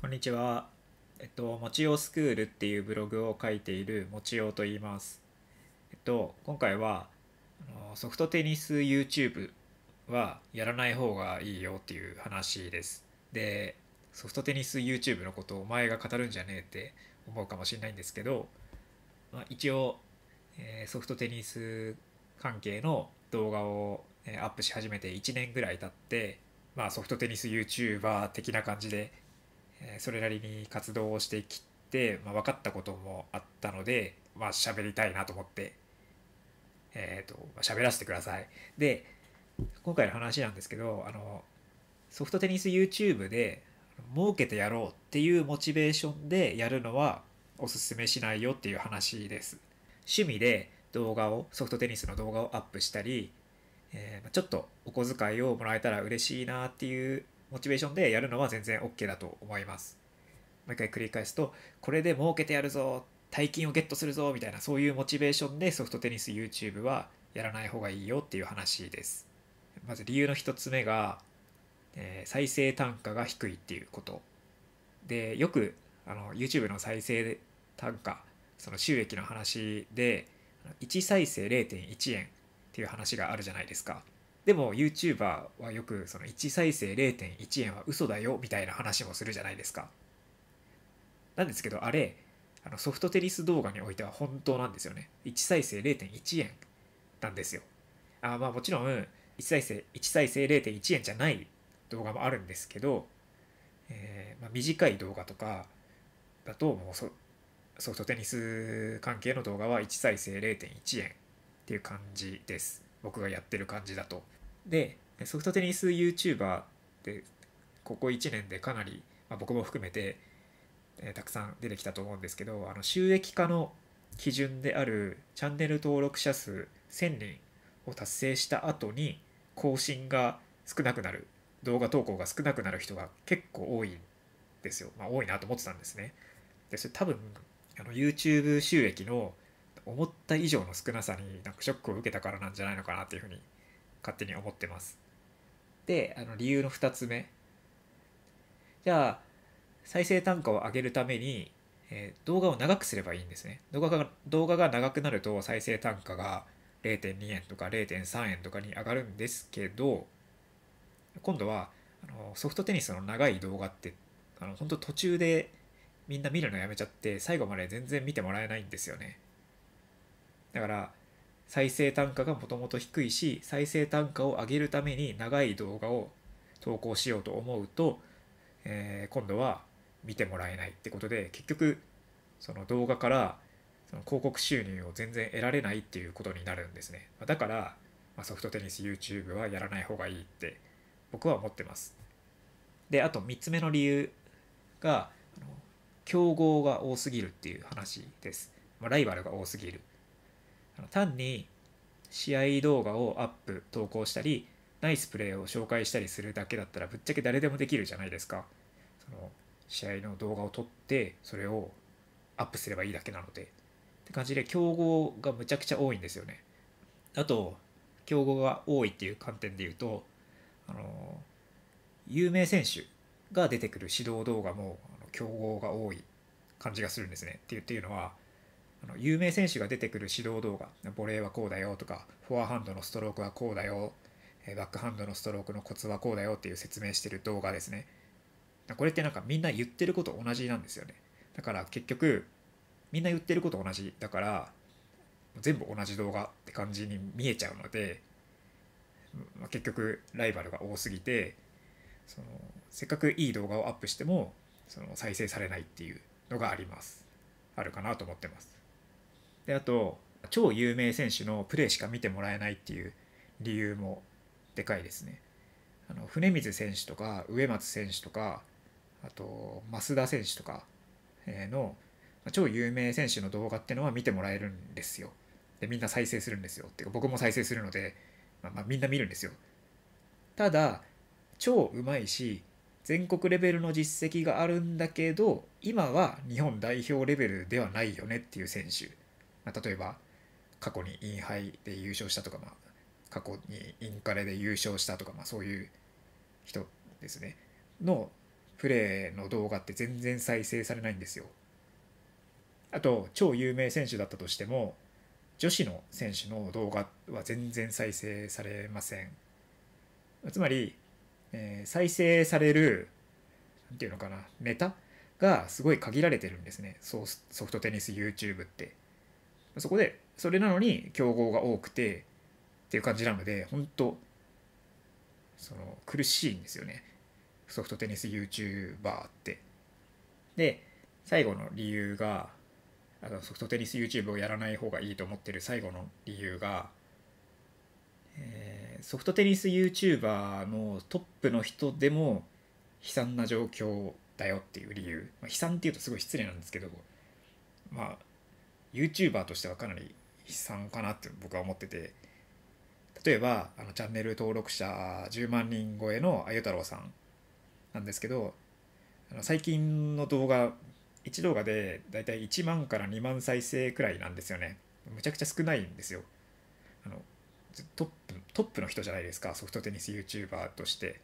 こんにちは。えっと、もちよスクールっていうブログを書いているもちよと言います。えっと、今回はソフトテニス YouTube はやらない方がいいよっていう話です。で、ソフトテニス YouTube のことをお前が語るんじゃねえって思うかもしれないんですけど、まあ、一応、えソフトテニス関係の動画を、えアップし始めて1年ぐらい経って、まあ、ソフトテニス YouTuber 的な感じでそれなりに活動をしてきて、まあ、分かったこともあったので、まあ、喋りたいなと思って、えっ、ー、と、喋らせてください。で、今回の話なんですけど、あの、ソフトテニス YouTube で、儲けてやろうっていうモチベーションでやるのはおすすめしないよっていう話です。趣味で動画を、ソフトテニスの動画をアップしたり、えー、ちょっとお小遣いをもらえたら嬉しいなっていうモチベーションでやるのは全然 OK だと思います。もう一回繰り返すと、これで儲けてやるぞ、大金をゲットするぞ、みたいなそういうモチベーションでソフトテニス YouTube はやらない方がいいよっていう話です。まず理由の一つ目が、えー、再生単価が低いっていうこと。で、よくあの YouTube の再生単価、その収益の話で、1再生0.1円っていう話があるじゃないですか。でも YouTuber はよくその1再生0.1円は嘘だよみたいな話もするじゃないですかなんですけどあれあのソフトテニス動画においては本当なんですよね1再生0.1円なんですよあまあもちろん1再生1再生0.1円じゃない動画もあるんですけど、えー、まあ、短い動画とかだともうそソフトテニス関係の動画は1再生0.1円っていう感じです僕がやってる感じだとでソフトテニス YouTuber ってここ1年でかなり、まあ、僕も含めて、えー、たくさん出てきたと思うんですけどあの収益化の基準であるチャンネル登録者数1000人を達成した後に更新が少なくなる動画投稿が少なくなる人が結構多いんですよ、まあ、多いなと思ってたんですねでそれ多分あの YouTube 収益の思った以上の少なさになんかショックを受けたからなんじゃないのかなっていうふうに勝手に思ってます。であの理由の2つ目じゃあ再生単価を上げるために、えー、動画を長くすればいいんですね動画が動画が長くなると再生単価が0.2円とか0.3円とかに上がるんですけど今度はあのソフトテニスの長い動画ってあの本当途中でみんな見るのやめちゃって最後まで全然見てもらえないんですよねだから再生単価がもともと低いし再生単価を上げるために長い動画を投稿しようと思うと、えー、今度は見てもらえないってことで結局その動画からその広告収入を全然得られないっていうことになるんですねだから、まソフトテニス YouTube はやらない方がいいって僕は思ってますであと3つ目の理由が競合が多すぎるっていう話です、まあ、ライバルが多すぎる単に試合動画をアップ投稿したりナイスプレーを紹介したりするだけだったらぶっちゃけ誰でもできるじゃないですかその試合の動画を撮ってそれをアップすればいいだけなのでって感じで競合がむちゃくちゃ多いんですよねあと競合が多いっていう観点で言うとあの有名選手が出てくる指導動画も競合が多い感じがするんですねっていうのはあの有名選手が出てくる指導動画ボレーはこうだよとかフォアハンドのストロークはこうだよバックハンドのストロークのコツはこうだよっていう説明してる動画ですねこれってなんかみんな言ってること同じなんですよねだから結局みんな言ってること同じだから全部同じ動画って感じに見えちゃうので、ま結局ライバルが多すぎてそのせっかくいい動画をアップしてもその再生されないっていうのがありますあるかなと思ってますであと超有名選手のプレーしか見てもらえないっていう理由もでかいですね。あの船水選手とか植松選手とかあと増田選手とかの超有名選手の動画ってのは見てもらえるんですよ。でみんな再生するんですよ。っていうか僕も再生するので、まあ、まあみんな見るんですよ。ただ超うまいし全国レベルの実績があるんだけど今は日本代表レベルではないよねっていう選手まあ、例えば過去にインハイで優勝したとか、まあ、過去にインカレで優勝したとか、まあ、そういう人ですねのプレーの動画って全然再生されないんですよ。あと超有名選手だったとしても女子の選手の動画は全然再生されません。つまり、えー、再生されるなんていうのかなネタがすごい限られてるんですねソフトテニス YouTube って。そこでそれなのに競合が多くてっていう感じなので本当その苦しいんですよねソフトテニス YouTuber ってで最後の理由があのソフトテニス YouTube をやらない方がいいと思ってる最後の理由が、えー、ソフトテニス YouTuber のトップの人でも悲惨な状況だよっていう理由、まあ、悲惨っていうとすごい失礼なんですけどまあ YouTuber としてはかなり悲惨かなって僕は思ってて例えばあのチャンネル登録者10万人超えのあゆ太郎さんなんですけど最近の動画1動画でだいたい1万から2万再生くらいなんですよねむちゃくちゃ少ないんですよあのトップトップの人じゃないですかソフトテニス YouTuber として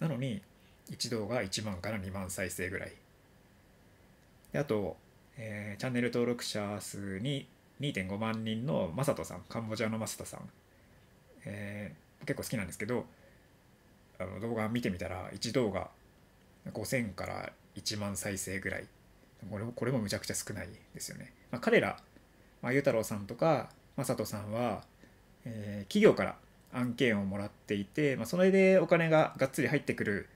なのに1動画1万から2万再生ぐらいであとえー、チャンネル登録者数に2.5万人のマサトさんカンボジアのマサトさん、えー、結構好きなんですけどあの動画見てみたら1動画5000から1万再生ぐらいこれもこれもむちゃくちゃ少ないですよね、まあ、彼ら、まあ、ゆうたろうさんとかマサトさんは、えー、企業から案件をもらっていて、まあ、それでお金ががっつり入ってくる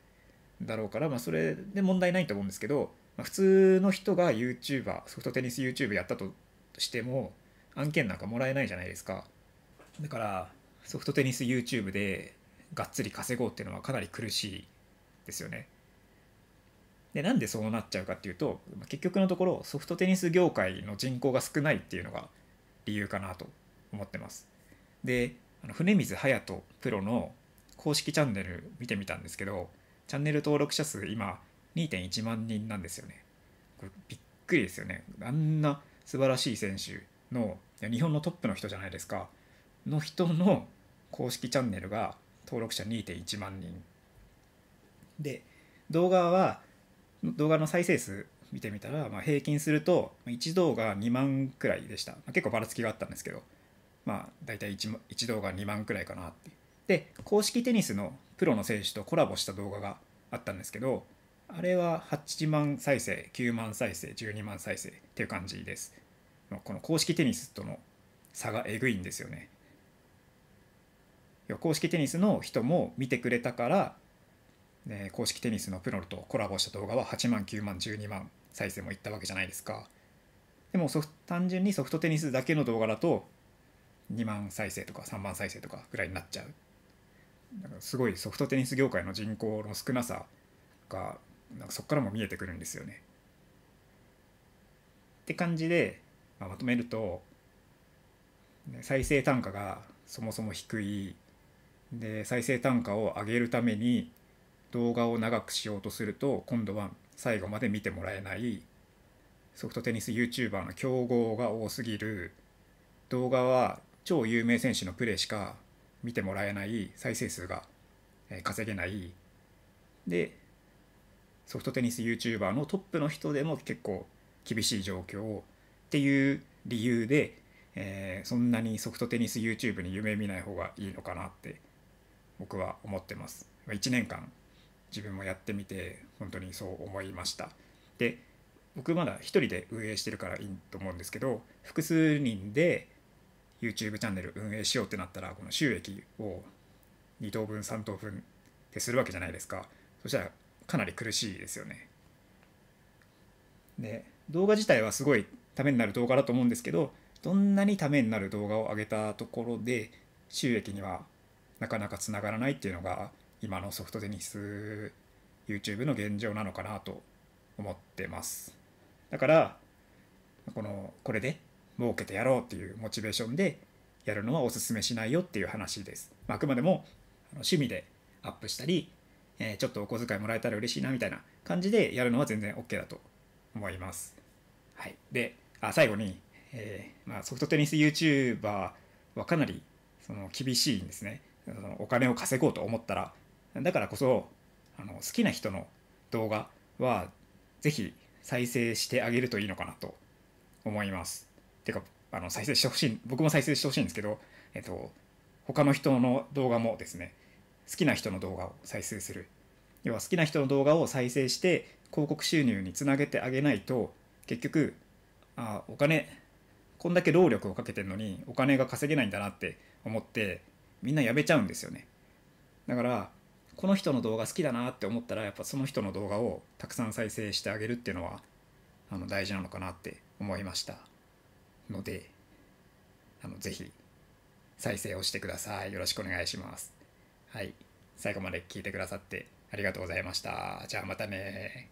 だろうから、まあ、それで問題ないと思うんですけどまあ、普通の人が YouTuber ソフトテニス YouTube やったとしても案件なんかもらえないじゃないですかだからソフトテニス YouTube でがっつり稼ごうっていうのはかなり苦しいですよねでなんでそうなっちゃうかっていうと結局のところソフトテニス業界の人口が少ないっていうのが理由かなと思ってますであの船水隼人プロの公式チャンネル見てみたんですけどチャンネル登録者数今2.1万人なんですよね。これびっくりですよね。あんな素晴らしい選手の日本のトップの人じゃないですかの人の公式チャンネルが登録者2.1万人で動画は動画の再生数見てみたら、まあ、平均すると1動画2万くらいでした、まあ、結構ばらつきがあったんですけどまあ大体 1, 1動画2万くらいかなってで公式テニスのプロの選手とコラボした動画があったんですけどあれは8万再生、9万再生、12万再生っていう感じです。この公式テニスとの差がえぐいんですよね。公式テニスの人も見てくれたから、ね、公式テニスのプロとコラボした動画は8万、9万、12万再生もいったわけじゃないですか。でも単純にソフトテニスだけの動画だと2万再生とか3万再生とかぐらいになっちゃう。だからすごいソフトテニス業界の人口の少なさがなんかそこからも見えてくるんですよね。って感じで、まあ、まとめると再生単価がそもそも低いで再生単価を上げるために動画を長くしようとすると今度は最後まで見てもらえないソフトテニス YouTuber の競合が多すぎる動画は超有名選手のプレーしか見てもらえない再生数が稼げないでソフトテニス YouTuber のトップの人でも結構厳しい状況っていう理由で、えー、そんなにソフトテニス YouTube に夢見ない方がいいのかなって僕は思ってます。1年間自分もやってみて本当にそう思いました。で僕まだ1人で運営してるからいいと思うんですけど複数人で YouTube チャンネル運営しようってなったらこの収益を2等分3等分ってするわけじゃないですかそしたらかなり苦しいですよね。で動画自体はすごいためになる動画だと思うんですけどどんなにためになる動画を上げたところで収益にはなかなかつながらないっていうのが今のソフトテニス YouTube の現状なのかなと思ってます。だからこのこれで儲けてやろうっていうモチベーションでやるのはおすすめしないよっていう話です。まあ、あくまでも趣味でアップしたりえー、ちょっとお小遣いもらえたら嬉しいなみたいな感じでやるのは全然 OK だと思います。はい。で、あ最後に、えー、まあ、ソフトテニス YouTuber はかなりその厳しいんですね。そのお金を稼ごうと思ったら。だからこそ、あの好きな人の動画はぜひ再生してあげるといいのかなと思います。てか、あの再生してほしい、僕も再生してほしいんですけど、えっと、他の人の動画もですね、好きな人の動画を再生する要は好きな人の動画を再生して広告収入につなげてあげないと結局あお金こんだけ労力をかけてるのにお金が稼げないんだなって思ってみんなやめちゃうんですよねだからこの人の動画好きだなって思ったらやっぱその人の動画をたくさん再生してあげるっていうのはあの大事なのかなって思いましたのであのぜひ再生をしてくださいよろしくお願いしますはい、最後まで聞いてくださってありがとうございました。じゃあまたね